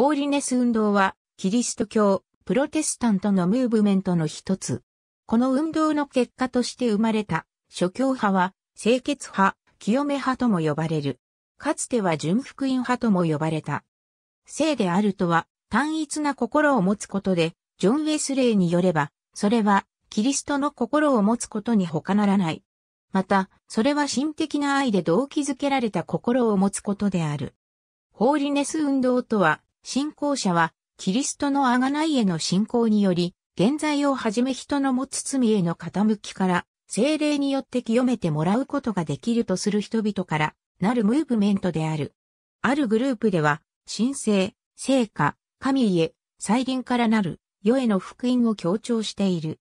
ホーリネス運動は、キリスト教、プロテスタントのムーブメントの一つ。この運動の結果として生まれた、諸教派は、清潔派、清め派とも呼ばれる。かつては純福音派とも呼ばれた。聖であるとは、単一な心を持つことで、ジョン・ウェスレイによれば、それは、キリストの心を持つことに他ならない。また、それは神的な愛で動機づけられた心を持つことである。ホーリネス運動とは、信仰者は、キリストの贖いへの信仰により、現在をはじめ人の持つ罪への傾きから、精霊によって清めてもらうことができるとする人々からなるムーブメントである。あるグループでは、神聖、聖火、神家、再臨からなる、世への福音を強調している。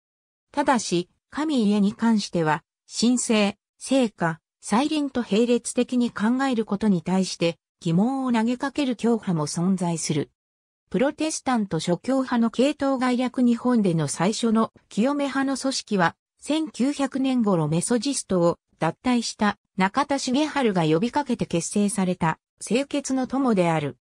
ただし、神家に関しては、神聖、聖火、再臨と並列的に考えることに対して、疑問を投げかける教派も存在する。プロテスタント諸教派の系統概略日本での最初の清め派の組織は、1900年頃メソジストを脱退した中田茂春が呼びかけて結成された清潔の友である。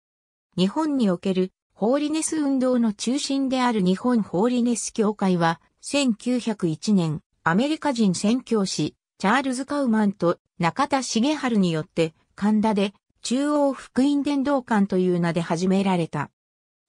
日本におけるホーリネス運動の中心である日本ホーリネス協会は、1901年、アメリカ人宣教師、チャールズ・カウマンと中田茂春によって、神田で中央福音伝道館という名で始められた。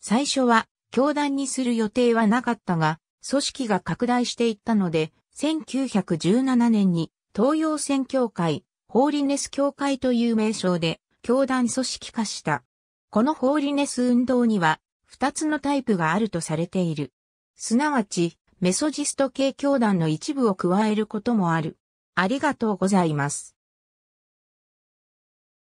最初は、教団にする予定はなかったが、組織が拡大していったので、1917年に東洋宣教会、ホーリネス教会という名称で、教団組織化した。このホーリネス運動には、二つのタイプがあるとされている。すなわち、メソジスト系教団の一部を加えることもある。ありがとうございます。